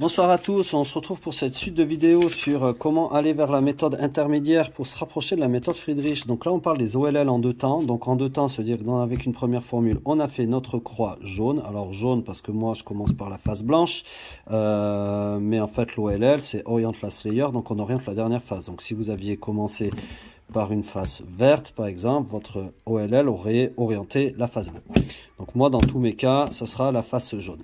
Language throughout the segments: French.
Bonsoir à tous, on se retrouve pour cette suite de vidéos sur euh, comment aller vers la méthode intermédiaire pour se rapprocher de la méthode Friedrich. Donc là on parle des OLL en deux temps, donc en deux temps se dire qu'avec avec une première formule on a fait notre croix jaune, alors jaune parce que moi je commence par la face blanche, euh, mais en fait l'OLL c'est oriente la Slayer, donc on oriente la dernière phase. Donc si vous aviez commencé par une face verte, par exemple, votre OLL aurait orienté la face bleue. Donc moi, dans tous mes cas, ça sera la face jaune.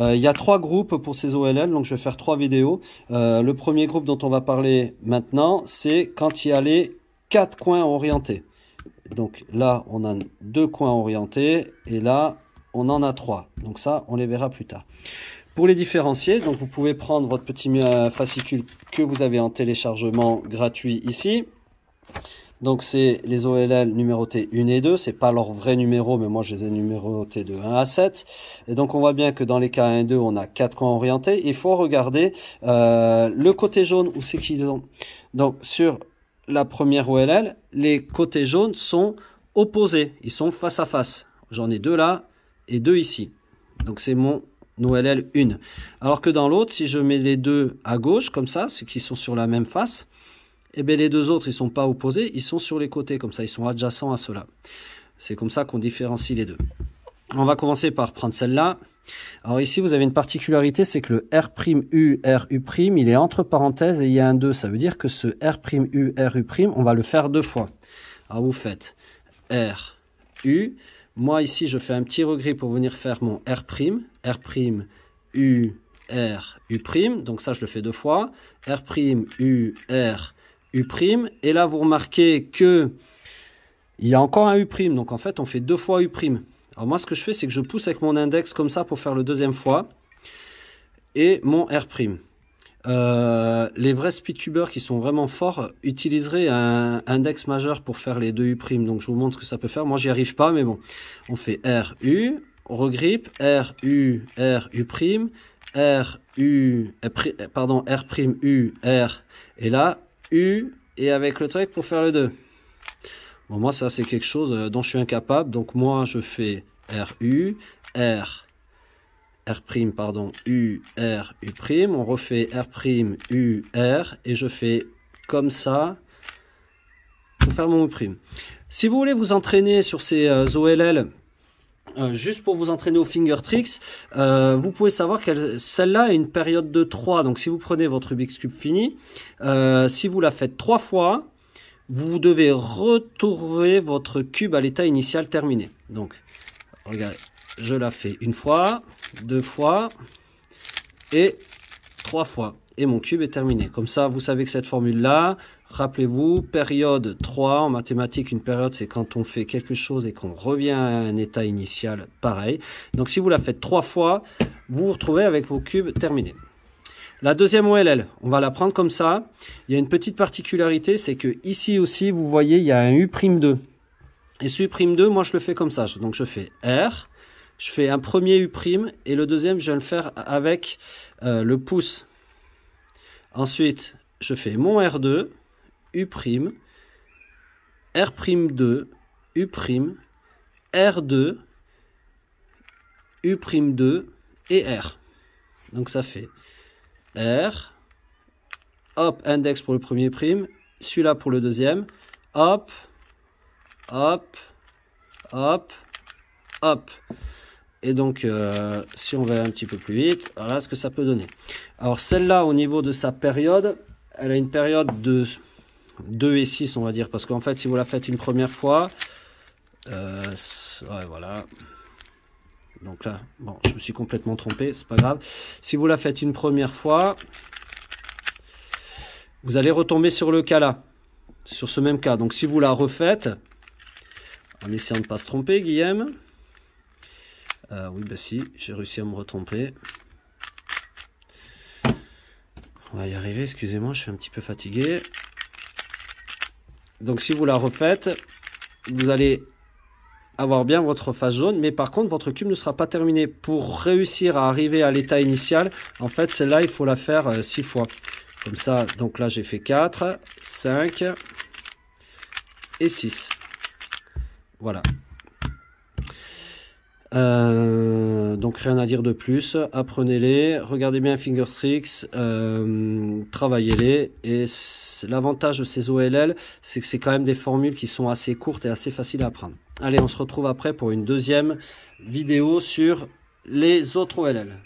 Euh, il y a trois groupes pour ces OLL, donc je vais faire trois vidéos. Euh, le premier groupe dont on va parler maintenant, c'est quand il y a les quatre coins orientés. Donc là, on a deux coins orientés et là, on en a trois. Donc ça, on les verra plus tard. Pour les différencier, donc vous pouvez prendre votre petit euh, fascicule que vous avez en téléchargement gratuit ici. Donc c'est les OLL numérotés 1 et 2, Ce n'est pas leur vrai numéro, mais moi je les ai numérotés de 1 à 7. Et donc on voit bien que dans les cas 1 et 2, on a quatre coins orientés. Il faut regarder euh, le côté jaune, où c'est Donc sur la première OLL, les côtés jaunes sont opposés, ils sont face à face. J'en ai deux là et deux ici. Donc c'est mon OLL 1. Alors que dans l'autre, si je mets les deux à gauche, comme ça, ceux qui sont sur la même face, eh bien les deux autres, ils ne sont pas opposés, ils sont sur les côtés, comme ça, ils sont adjacents à cela. C'est comme ça qu'on différencie les deux. On va commencer par prendre celle-là. Alors ici, vous avez une particularité, c'est que le R'U, Ru', il est entre parenthèses et il y a un 2. Ça veut dire que ce R'U, Ru', on va le faire deux fois. Alors vous faites R, U. Moi ici, je fais un petit regret pour venir faire mon R', R', U, R, U'. Donc ça, je le fais deux fois. R', U, R, U'. Et là, vous remarquez que il y a encore un U'. Donc en fait, on fait deux fois U'. Alors moi, ce que je fais, c'est que je pousse avec mon index comme ça pour faire le deuxième fois. Et mon R'. prime. Euh, les vrais speedtubers qui sont vraiment forts utiliseraient un index majeur pour faire les deux U'. Donc je vous montre ce que ça peut faire. Moi, j'y arrive pas, mais bon. On fait R, U, on regrippe, R, U, R, U', R, U, pardon, R', prime U, R, et là, U et avec le truc pour faire le 2. Bon, moi, ça, c'est quelque chose euh, dont je suis incapable. Donc, moi, je fais RU, R, R', pardon, U, R, U'. On refait R', U, R. Et je fais comme ça pour faire mon U'. Si vous voulez vous entraîner sur ces euh, OLL euh, juste pour vous entraîner au finger tricks, euh, vous pouvez savoir que celle-là a une période de 3. Donc si vous prenez votre Rubik's Cube fini, euh, si vous la faites 3 fois, vous devez retrouver votre cube à l'état initial terminé. Donc, regardez, je la fais une fois, deux fois et trois fois. Et mon cube est terminé. Comme ça, vous savez que cette formule-là, Rappelez-vous, période 3, en mathématiques, une période, c'est quand on fait quelque chose et qu'on revient à un état initial pareil. Donc si vous la faites trois fois, vous vous retrouvez avec vos cubes terminés. La deuxième OLL, on va la prendre comme ça. Il y a une petite particularité, c'est que ici aussi, vous voyez, il y a un U'2. Et ce U'2, moi, je le fais comme ça. Donc je fais R, je fais un premier U' et le deuxième, je vais le faire avec euh, le pouce. Ensuite, je fais mon R2 U', R'2, U', R2, U'2 et R. Donc ça fait R, hop, index pour le premier prime, celui-là pour le deuxième, hop, hop, hop, hop. Et donc, euh, si on va un petit peu plus vite, voilà ce que ça peut donner. Alors, celle-là, au niveau de sa période, elle a une période de 2 et 6, on va dire. Parce qu'en fait, si vous la faites une première fois, euh, ouais, voilà. Donc là, bon, je me suis complètement trompé, c'est pas grave. Si vous la faites une première fois, vous allez retomber sur le cas là, sur ce même cas. Donc si vous la refaites, en essayant de ne pas se tromper, Guillaume. Euh, oui, bah si, j'ai réussi à me retromper. On va y arriver, excusez-moi, je suis un petit peu fatigué. Donc si vous la refaites, vous allez avoir bien votre face jaune, mais par contre votre cube ne sera pas terminé. Pour réussir à arriver à l'état initial, en fait celle-là il faut la faire 6 euh, fois. Comme ça, donc là j'ai fait 4, 5 et 6. Voilà, euh, donc rien à dire de plus. Apprenez-les, regardez bien finger euh, travaillez-les. Et l'avantage de ces OLL, c'est que c'est quand même des formules qui sont assez courtes et assez faciles à apprendre. Allez, on se retrouve après pour une deuxième vidéo sur les autres OLL.